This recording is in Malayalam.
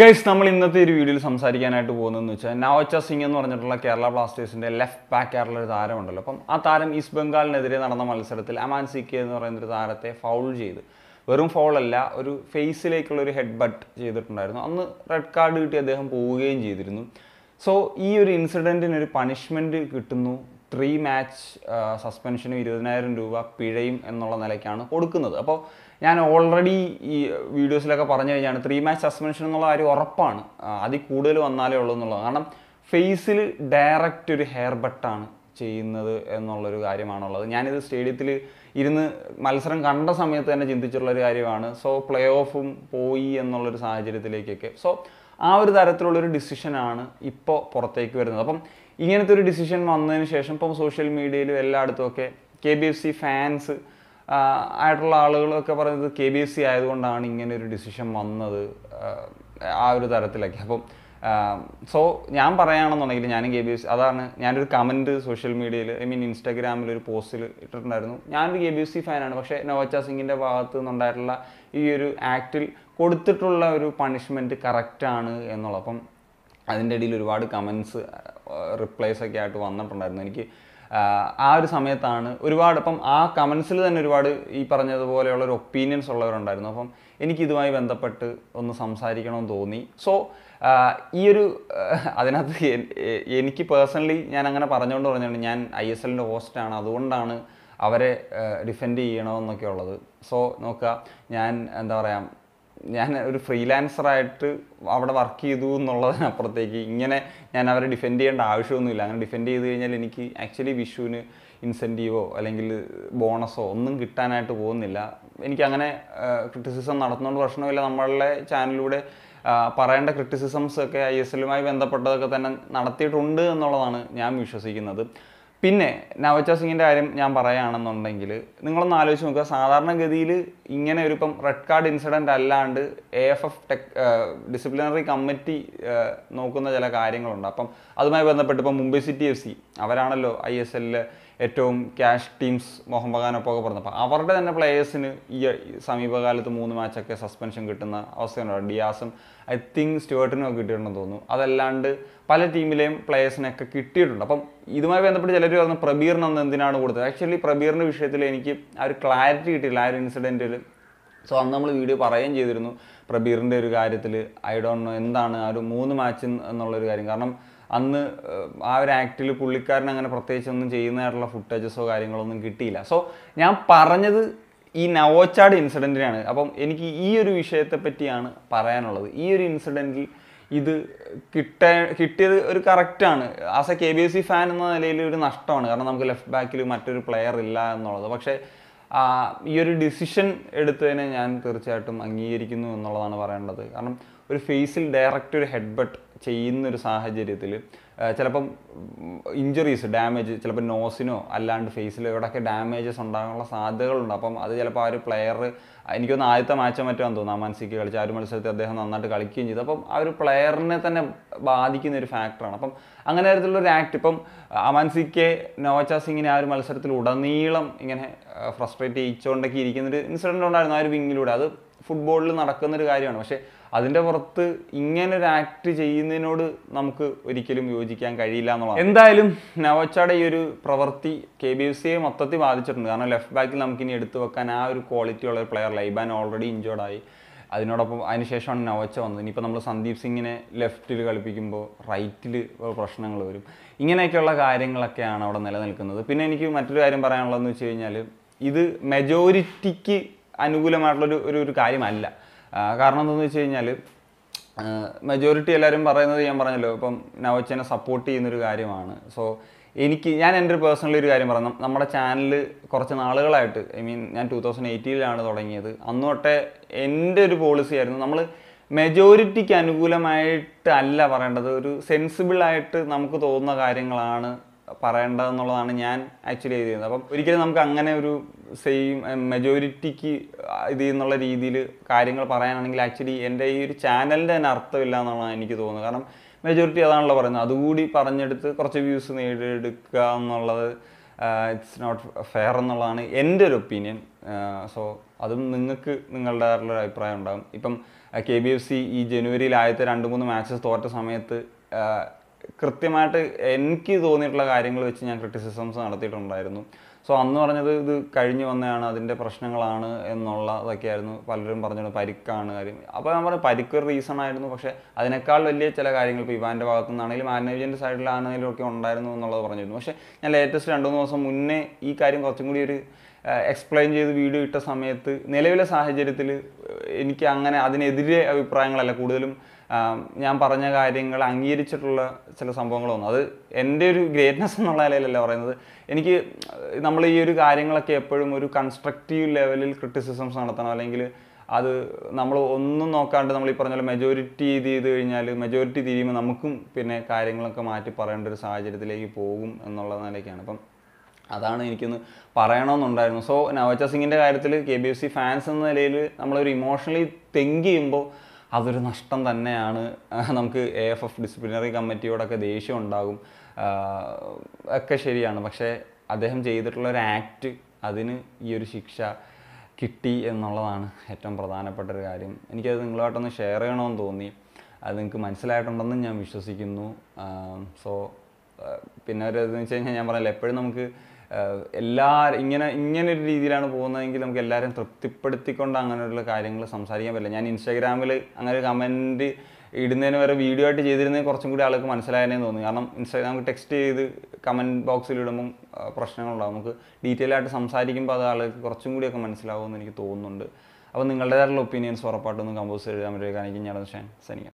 ഗൈസ് നമ്മൾ ഇന്നത്തെ ഒരു വീഡിയോയിൽ സംസാരിക്കാനായിട്ട് പോകുന്നതെന്ന് വെച്ചാൽ നവച്ച സിംഗ് എന്ന് പറഞ്ഞിട്ടുള്ള കേരള ബ്ലാസ്റ്റേഴ്സിൻ്റെ ലെഫ്റ്റ് ബാക്കായിട്ടുള്ള ഒരു താരമുണ്ടല്ലോ അപ്പം ആ താരം ഈസ്റ്റ് ബംഗാളിനെതിരെ നടന്ന മത്സരത്തിൽ അമാൻ സി കെ എന്ന് പറയുന്ന ഒരു താരത്തെ ഫൗൾ ചെയ്ത് വെറും അല്ല ഒരു ഫേസിലേക്കുള്ള ഒരു ഹെഡ് ബട്ട് ചെയ്തിട്ടുണ്ടായിരുന്നു അന്ന് റെഡ് കാർഡ് കിട്ടി അദ്ദേഹം പോവുകയും ചെയ്തിരുന്നു സോ ഈ ഒരു ഇൻസിഡൻറ്റിനൊരു പണിഷ്മെൻറ്റ് കിട്ടുന്നു ത്രീ മാച്ച് സസ്പെൻഷനും ഇരുപതിനായിരം രൂപ പിഴയും എന്നുള്ള നിലയ്ക്കാണ് കൊടുക്കുന്നത് അപ്പോൾ ഞാൻ ഓൾറെഡി ഈ വീഡിയോസിലൊക്കെ പറഞ്ഞു കഴിഞ്ഞാണ് ത്രീ മാച്ച് സസ്പെൻഷൻ എന്നുള്ള കാര്യം ഉറപ്പാണ് അതിൽ കൂടുതൽ വന്നാലേ ഉള്ളൂ എന്നുള്ളത് കാരണം ഫേസിൽ ഡയറക്റ്റ് ഒരു ഹെയർ ബട്ടാണ് ചെയ്യുന്നത് എന്നുള്ളൊരു കാര്യമാണുള്ളത് ഞാനിത് സ്റ്റേഡിയത്തിൽ ഇരുന്ന് മത്സരം കണ്ട സമയത്ത് തന്നെ ചിന്തിച്ചിട്ടുള്ളൊരു കാര്യമാണ് സോ പ്ലേ ഓഫും പോയി എന്നുള്ളൊരു സാഹചര്യത്തിലേക്കൊക്കെ സോ ആ ഒരു തരത്തിലുള്ളൊരു ഡിസിഷനാണ് ഇപ്പോൾ പുറത്തേക്ക് വരുന്നത് അപ്പം ഇങ്ങനത്തെ ഒരു ഡിസിഷൻ വന്നതിന് ശേഷം ഇപ്പം സോഷ്യൽ മീഡിയയിലും ഒക്കെ K B F C fans ആയിട്ടുള്ള ആളുകളൊക്കെ പറയുന്നത് കെ ബി എഫ് സി ആയതുകൊണ്ടാണ് ഇങ്ങനെ ഒരു ഡിസിഷൻ വന്നത് ആ ഒരു തരത്തിലൊക്കെ അപ്പം സോ ഞാൻ പറയുകയാണെന്നുണ്ടെങ്കിൽ ഞാനും കെ ബി എഫ് സി അതാണ് ഞാനൊരു കമൻറ്റ് സോഷ്യൽ മീഡിയയിൽ ഐ മീൻ ഇൻസ്റ്റാഗ്രാമിൽ ഒരു പോസ്റ്റിൽ ഇട്ടിട്ടുണ്ടായിരുന്നു ഞാനൊരു കെ ബി എഫ് സി ഫാനാണ് പക്ഷേ നവോച്ച സിംഗിൻ്റെ ഭാഗത്തു നിന്നുണ്ടായിട്ടുള്ള ഈ ഒരു ആക്റ്റിൽ കൊടുത്തിട്ടുള്ള ഒരു പണിഷ്മെൻറ്റ് കറക്റ്റാണ് എന്നുള്ളത് അപ്പം അതിൻ്റെ ഇടയിൽ ഒരുപാട് കമൻസ് റിപ്ലൈസ് ഒക്കെ ആയിട്ട് വന്നിട്ടുണ്ടായിരുന്നു എനിക്ക് ആ ഒരു സമയത്താണ് ഒരുപാട് അപ്പം ആ കമൻസിൽ തന്നെ ഒരുപാട് ഈ പറഞ്ഞതുപോലെയുള്ള ഒരു ഒപ്പീനിയൻസ് ഉള്ളവരുണ്ടായിരുന്നു അപ്പം എനിക്ക് ഇതുമായി ബന്ധപ്പെട്ട് ഒന്ന് സംസാരിക്കണമെന്ന് തോന്നി സോ ഈ ഒരു അതിനകത്ത് എനിക്ക് പേഴ്സണലി ഞാൻ അങ്ങനെ പറഞ്ഞുകൊണ്ട് പറഞ്ഞുകൊണ്ട് ഞാൻ ഐ എസ് എല്ലിൻ്റെ ഹോസ്റ്റാണ് അതുകൊണ്ടാണ് അവരെ ഡിഫെൻഡ് ചെയ്യണമെന്നൊക്കെ ഉള്ളത് സോ നോക്കുക ഞാൻ എന്താ പറയുക ഞാൻ ഒരു ഫ്രീലാൻസറായിട്ട് അവിടെ വർക്ക് ചെയ്തു എന്നുള്ളതിനപ്പുറത്തേക്ക് ഇങ്ങനെ ഞാൻ അവരെ ഡിഫെൻഡ് ചെയ്യേണ്ട ആവശ്യമൊന്നുമില്ല അങ്ങനെ ഡിഫെൻഡ് ചെയ്ത് കഴിഞ്ഞാൽ എനിക്ക് ആക്ച്വലി വിഷുവിന് ഇൻസെൻറ്റീവോ അല്ലെങ്കിൽ ബോണസോ ഒന്നും കിട്ടാനായിട്ട് പോകുന്നില്ല എനിക്കങ്ങനെ ക്രിറ്റിസിസം നടത്തുന്നതുകൊണ്ട് പ്രശ്നമില്ല നമ്മളുടെ ചാനലിലൂടെ പറയേണ്ട ക്രിറ്റിസിസംസ് ഒക്കെ ഐ എസ് എല്ലുമായി ബന്ധപ്പെട്ടതൊക്കെ തന്നെ നടത്തിയിട്ടുണ്ട് എന്നുള്ളതാണ് ഞാൻ വിശ്വസിക്കുന്നത് പിന്നെ നവജ സിംഗിൻ്റെ കാര്യം ഞാൻ പറയുകയാണെന്നുണ്ടെങ്കിൽ നിങ്ങളൊന്ന് ആലോചിച്ച് നോക്കുക സാധാരണഗതിയിൽ ഇങ്ങനെ ഒരു ഇപ്പം റെഡ് കാർഡ് ഇൻസിഡൻ്റ് അല്ലാണ്ട് എ എഫ് എഫ് ടെക് ഡിസിപ്ലിനറി കമ്മിറ്റി നോക്കുന്ന ചില കാര്യങ്ങളുണ്ട് അപ്പം അതുമായി ബന്ധപ്പെട്ട് ഇപ്പം മുംബൈ സിറ്റി എഫ് സി അവരാണല്ലോ ഐ എസ് എല്ലിൽ ഏറ്റവും ക്യാഷ് ടീംസ് മോഹൻ ബഗാനൊപ്പം ഒക്കെ പറഞ്ഞത് അപ്പോൾ അവരുടെ തന്നെ പ്ലേയേഴ്സിന് ഈ സമീപകാലത്ത് മൂന്ന് മാച്ചൊക്കെ സസ്പെൻഷൻ കിട്ടുന്ന അവസ്ഥയുണ്ടാവും ഡിയാസും ഐ തിങ്ക് സ്റ്റുവേർട്ടിനും ഒക്കെ കിട്ടിയിട്ടുണ്ടെന്ന് തോന്നുന്നു അതല്ലാണ്ട് പല ടീമിലെയും പ്ലേയേഴ്സിനൊക്കെ കിട്ടിയിട്ടുണ്ട് അപ്പം ഇതുമായി ബന്ധപ്പെട്ട് ചിലർ പറഞ്ഞു പ്രബീറിന് അന്ന് എന്തിനാണ് കൊടുത്തത് ആക്ച്വലി പ്രബീറിൻ്റെ വിഷയത്തിൽ എനിക്ക് ആ ഒരു ക്ലാരിറ്റി കിട്ടിയില്ല ആ ഒരു ഇൻസിഡൻറ്റിൽ സോ അന്ന് നമ്മൾ വീഡിയോ പറയുകയും ചെയ്തിരുന്നു പ്രബീറിൻ്റെ ഒരു കാര്യത്തിൽ ഐ ഡോണ്ട് നോ എന്താണ് ആ ഒരു മൂന്ന് മാച്ചിൽ എന്നുള്ളൊരു കാര്യം കാരണം അന്ന് ആ ഒരു ആക്ടിൽ പുള്ളിക്കാരൻ അങ്ങനെ പ്രത്യേകിച്ച് ഒന്നും ചെയ്യുന്നതായിട്ടുള്ള ഫുട്ടേജസോ കാര്യങ്ങളൊന്നും കിട്ടിയില്ല സോ ഞാൻ പറഞ്ഞത് ഈ നവോച്ചാട് ഇൻസിഡൻറ്റിനാണ് അപ്പം എനിക്ക് ഈ ഒരു വിഷയത്തെ പറ്റിയാണ് പറയാനുള്ളത് ഈ ഒരു ഇൻസിഡൻറ്റിൽ ഇത് കിട്ട കിട്ടിയത് ഒരു കറക്റ്റാണ് as A K B S C fan എന്ന നിലയിൽ ഒരു നഷ്ടമാണ് കാരണം നമുക്ക് ലെഫ്റ്റ് ബാക്കിൽ മറ്റൊരു പ്ലെയർ ഇല്ല എന്നുള്ളത് പക്ഷേ ഈ ഒരു ഡിസിഷൻ എടുത്തതിനെ ഞാൻ തീർച്ചയായിട്ടും അംഗീകരിക്കുന്നു എന്നുള്ളതാണ് പറയേണ്ടത് കാരണം ഒരു ഫേസിൽ ഡയറക്റ്റ് ഒരു ഹെഡ്ബട്ട് ചെയ്യുന്നൊരു സാഹചര്യത്തിൽ ചിലപ്പം ഇഞ്ചുറീസ് ഡാമേജ് ചിലപ്പോൾ നോസിനോ അല്ലാണ്ട് ഫേസിലോ ഇവിടെയൊക്കെ ഡാമേജസ് ഉണ്ടാകാനുള്ള സാധ്യതകളുണ്ട് അപ്പം അത് ചിലപ്പോൾ ആ ഒരു പ്ലെയർ എനിക്കൊന്ന് ആദ്യത്തെ മാച്ചോ മറ്റോ എന്ന് തോന്നുന്നു മനസ്സിലേക്ക് കളിച്ച ആ ഒരു മത്സരത്തിൽ അദ്ദേഹം നന്നായിട്ട് കളിക്കുകയും ചെയ്തു അപ്പം ആ ഒരു പ്ലെയറിനെ തന്നെ ബാധിക്കുന്ന ഒരു ഫാക്ടറാണ് അപ്പം അങ്ങനെ തരത്തിലുള്ള ഒരു ആക്ട് ഇപ്പം കെ നോവച്ച സിംഗിനെ ആ ഒരു മത്സരത്തിൽ ഉടനീളം ഇങ്ങനെ ഫ്രസ്ട്രേറ്റ് ചെയ്യിച്ചുകൊണ്ടൊക്കെ ഇരിക്കുന്നൊരു ഇൻസിഡൻ്റ് ഉണ്ടായിരുന്നു ആ ഒരു വിങ്ങിലൂടെ അത് ഫുട്ബോളിൽ നടക്കുന്നൊരു കാര്യമാണ് പക്ഷേ അതിൻ്റെ പുറത്ത് ഇങ്ങനെ ഒരു ആക്ട് ചെയ്യുന്നതിനോട് നമുക്ക് ഒരിക്കലും യോജിക്കാൻ കഴിയില്ല എന്നുള്ളത് എന്തായാലും നവച്ചയുടെ ഈ ഒരു പ്രവൃത്തി കെ ബി എഫ് സിയെ മൊത്തത്തിൽ ബാധിച്ചിട്ടുണ്ട് കാരണം ലെഫ്റ്റ് ബാക്കിൽ നമുക്കിനി എടുത്തു വെക്കാൻ ആ ഒരു ക്വാളിറ്റി ഉള്ള ഒരു പ്ലെയർ ലൈബാൻ ഓൾറെഡി ഇഞ്ചേർഡായി അതിനോടൊപ്പം അതിനുശേഷമാണ് നവച്ച വന്നത് ഇനിയിപ്പോൾ നമ്മൾ സന്ദീപ് സിംഗിനെ ലെഫ്റ്റിൽ കളിപ്പിക്കുമ്പോൾ റൈറ്റിൽ പ്രശ്നങ്ങൾ വരും ഇങ്ങനെയൊക്കെയുള്ള കാര്യങ്ങളൊക്കെയാണ് അവിടെ നിലനിൽക്കുന്നത് പിന്നെ എനിക്ക് മറ്റൊരു കാര്യം പറയാനുള്ളതെന്ന് വെച്ച് കഴിഞ്ഞാൽ ഇത് മെജോറിറ്റിക്ക് അനുകൂലമായിട്ടുള്ളൊരു ഒരു ഒരു കാര്യമല്ല കാരണം എന്താണെന്ന് വെച്ച് കഴിഞ്ഞാൽ മെജോറിറ്റി എല്ലാവരും പറയുന്നത് ഞാൻ പറഞ്ഞല്ലോ ഇപ്പം നവച്ചനെ സപ്പോർട്ട് ചെയ്യുന്നൊരു കാര്യമാണ് സോ എനിക്ക് ഞാൻ എൻ്റെ ഒരു പേഴ്സണലി ഒരു കാര്യം പറഞ്ഞു നമ്മുടെ ചാനൽ കുറച്ച് നാളുകളായിട്ട് ഐ മീൻ ഞാൻ ടു തൗസൻഡ് എയ്റ്റീനിലാണ് തുടങ്ങിയത് അന്ന് തൊട്ടേ എൻ്റെ ഒരു പോളിസി ആയിരുന്നു നമ്മൾ മെജോറിറ്റിക്ക് അനുകൂലമായിട്ടല്ല പറയേണ്ടത് ഒരു സെൻസിബിളായിട്ട് നമുക്ക് തോന്നുന്ന കാര്യങ്ങളാണ് പറയേണ്ടതെന്നുള്ളതാണ് ഞാൻ ആക്ച്വലി ചെയ്തിരുന്നത് അപ്പം ഒരിക്കലും നമുക്ക് അങ്ങനെ ഒരു സെയിം മെജോറിറ്റിക്ക് ഇത് എന്നുള്ള രീതിയിൽ കാര്യങ്ങൾ പറയാനാണെങ്കിൽ ആക്ച്വലി എൻ്റെ ഈ ഒരു ചാനലിൻ്റെ തന്നെ അർത്ഥമില്ല എന്നാണ് എനിക്ക് തോന്നുന്നത് കാരണം മെജോറിറ്റി അതാണല്ലോ പറയുന്നത് അതുകൂടി പറഞ്ഞെടുത്ത് കുറച്ച് വ്യൂസ് നേടിയെടുക്കുക എന്നുള്ളത് ഇറ്റ്സ് നോട്ട് ഫെയർ എന്നുള്ളതാണ് എൻ്റെ ഒരു ഒപ്പീനിയൻ സോ അതും നിങ്ങൾക്ക് ഒരു അഭിപ്രായം ഉണ്ടാകും ഇപ്പം കെ ബി എഫ് സി ഈ ജനുവരിയിൽ ആദ്യത്തെ രണ്ട് മൂന്ന് മാച്ചസ് തോറ്റ സമയത്ത് കൃത്യമായിട്ട് എനിക്ക് തോന്നിയിട്ടുള്ള കാര്യങ്ങൾ വെച്ച് ഞാൻ ക്രിറ്റിസിസംസ് നടത്തിയിട്ടുണ്ടായിരുന്നു സോ അന്ന് പറഞ്ഞത് ഇത് കഴിഞ്ഞു വന്നതാണ് അതിൻ്റെ പ്രശ്നങ്ങളാണ് എന്നുള്ളതൊക്കെ ആയിരുന്നു പലരും പറഞ്ഞത് പരിക്കാണ് കാര്യം അപ്പോൾ ഞാൻ പറഞ്ഞു പരിക്ക് ഒരു റീസൺ ആയിരുന്നു പക്ഷേ അതിനേക്കാൾ വലിയ ചില കാര്യങ്ങൾ ഇപ്പോൾ ഇവാൻ്റെ ഭാഗത്തു നിന്നാണെങ്കിലും മാനേജൻ്റെ സൈഡിലാണെങ്കിലും ഒക്കെ ഉണ്ടായിരുന്നു എന്നുള്ളത് പറഞ്ഞിരുന്നു പക്ഷേ ഞാൻ ലേറ്റസ്റ്റ് രണ്ട് മൂന്ന് ദിവസം മുന്നേ ഈ കാര്യം കുറച്ചും കൂടി ഒരു എക്സ്പ്ലെയിൻ ചെയ്ത് വീഡിയോ ഇട്ട സമയത്ത് നിലവിലെ സാഹചര്യത്തിൽ എനിക്ക് അങ്ങനെ അതിനെതിരെ അഭിപ്രായങ്ങളല്ല കൂടുതലും ഞാൻ പറഞ്ഞ കാര്യങ്ങൾ അംഗീകരിച്ചിട്ടുള്ള ചില സംഭവങ്ങളൊന്നും അത് എൻ്റെ ഒരു ഗ്രേറ്റ്നെസ് എന്നുള്ള നിലയിലല്ല പറയുന്നത് എനിക്ക് നമ്മൾ ഈ ഒരു കാര്യങ്ങളൊക്കെ എപ്പോഴും ഒരു കൺസ്ട്രക്റ്റീവ് ലെവലിൽ ക്രിറ്റിസിസംസ് നടത്തണം അല്ലെങ്കിൽ അത് നമ്മൾ ഒന്നും നോക്കാണ്ട് നമ്മൾ ഈ പറഞ്ഞ പോലെ മെജോറിറ്റി ഇത് ചെയ്ത് കഴിഞ്ഞാൽ മെജോറിറ്റി തിരിയുമ്പോൾ നമുക്കും പിന്നെ കാര്യങ്ങളൊക്കെ മാറ്റി പറയേണ്ട ഒരു സാഹചര്യത്തിലേക്ക് പോകും എന്നുള്ള നിലയ്ക്കാണ് അപ്പം അതാണ് എനിക്കൊന്ന് പറയണമെന്നുണ്ടായിരുന്നു സോ നവജ സിംഗിൻ്റെ കാര്യത്തിൽ K B F C fans എന്ന നിലയിൽ നമ്മളൊരു ഇമോഷണലി തെങ്ക് ചെയ്യുമ്പോൾ അതൊരു നഷ്ടം തന്നെയാണ് നമുക്ക് എ എഫ് എഫ് ഡിസിപ്ലിനറി കമ്മിറ്റിയോടൊക്കെ ദേഷ്യം ഉണ്ടാകും ഒക്കെ ശരിയാണ് പക്ഷേ അദ്ദേഹം ചെയ്തിട്ടുള്ള ഒരു ആക്ട് അതിന് ഈ ഒരു ശിക്ഷ കിട്ടി എന്നുള്ളതാണ് ഏറ്റവും പ്രധാനപ്പെട്ട ഒരു കാര്യം എനിക്കത് നിങ്ങളുമായിട്ടൊന്ന് ഷെയർ ചെയ്യണമെന്ന് തോന്നി അത് നിങ്ങൾക്ക് മനസ്സിലായിട്ടുണ്ടെന്ന് ഞാൻ വിശ്വസിക്കുന്നു സോ പിന്നെ ഒരു ഇതെന്ന് വെച്ച് കഴിഞ്ഞാൽ ഞാൻ പറഞ്ഞില്ല എപ്പോഴും നമുക്ക് എല്ലാ ഇങ്ങനെ ഇങ്ങനെ ഒരു രീതിയിലാണ് പോകുന്നതെങ്കിൽ നമുക്ക് എല്ലാവരും തൃപ്തിപ്പെടുത്തിക്കൊണ്ട് അങ്ങനെയുള്ള കാര്യങ്ങൾ സംസാരിക്കാൻ പറ്റില്ല ഞാൻ ഇൻസ്റ്റാഗ്രാമിൽ അങ്ങനെ ഒരു കമൻറ്റ് ഇടുന്നതിന് വരെ വീഡിയോ ആയിട്ട് ചെയ്തിരുന്നെങ്കിൽ കുറച്ചും കൂടി ആൾക്ക് മനസ്സിലായതേ തോന്നുന്നു കാരണം ഇൻസ്റ്റാഗ്രാമിൽ ടെക്സ്റ്റ് ചെയ്ത് കമൻറ്റ് ബോക്സിൽ ഇടുമ്പം പ്രശ്നങ്ങളുണ്ടാകും നമുക്ക് ഡീറ്റെയിൽ ആയിട്ട് സംസാരിക്കുമ്പോൾ അത് ആൾക്ക് കുറച്ചും കൂടിയൊക്കെ മനസ്സിലാവുമെന്ന് എനിക്ക് തോന്നുന്നുണ്ട് അപ്പോൾ നിങ്ങളുടേതായിട്ടുള്ള ഒപ്പീനിയൻസ് ഉറപ്പായിട്ടൊന്നും കമ്പോസ് എഴുതാൻ നമ്മുടെ കാണിക്കും ഞാൻ ഷാൻ